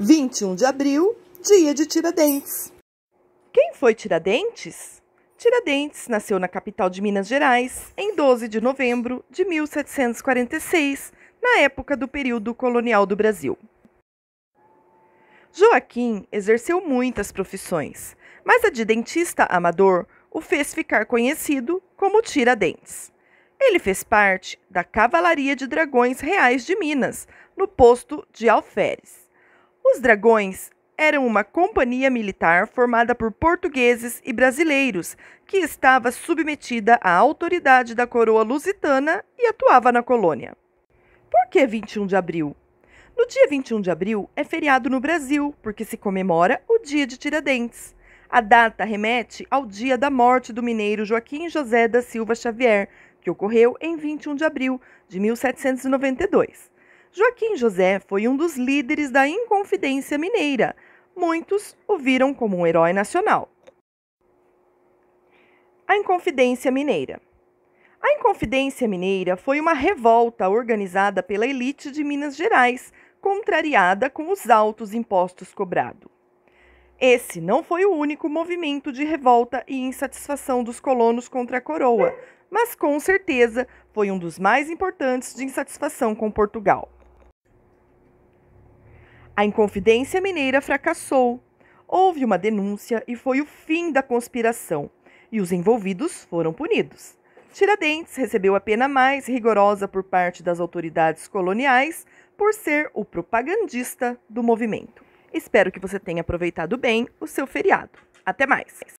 21 de abril, dia de Tiradentes. Quem foi Tiradentes? Tiradentes nasceu na capital de Minas Gerais em 12 de novembro de 1746, na época do período colonial do Brasil. Joaquim exerceu muitas profissões, mas a de dentista amador o fez ficar conhecido como Tiradentes. Ele fez parte da Cavalaria de Dragões Reais de Minas, no posto de Alferes. Os dragões eram uma companhia militar formada por portugueses e brasileiros, que estava submetida à autoridade da coroa lusitana e atuava na colônia. Por que 21 de abril? No dia 21 de abril é feriado no Brasil, porque se comemora o Dia de Tiradentes. A data remete ao dia da morte do mineiro Joaquim José da Silva Xavier, que ocorreu em 21 de abril de 1792. Joaquim José foi um dos líderes da Inconfidência Mineira. Muitos o viram como um herói nacional. A Inconfidência Mineira. A Inconfidência Mineira foi uma revolta organizada pela elite de Minas Gerais, contrariada com os altos impostos cobrados. Esse não foi o único movimento de revolta e insatisfação dos colonos contra a coroa, mas com certeza foi um dos mais importantes de insatisfação com Portugal. A Inconfidência Mineira fracassou. Houve uma denúncia e foi o fim da conspiração, e os envolvidos foram punidos. Tiradentes recebeu a pena mais rigorosa por parte das autoridades coloniais por ser o propagandista do movimento. Espero que você tenha aproveitado bem o seu feriado. Até mais!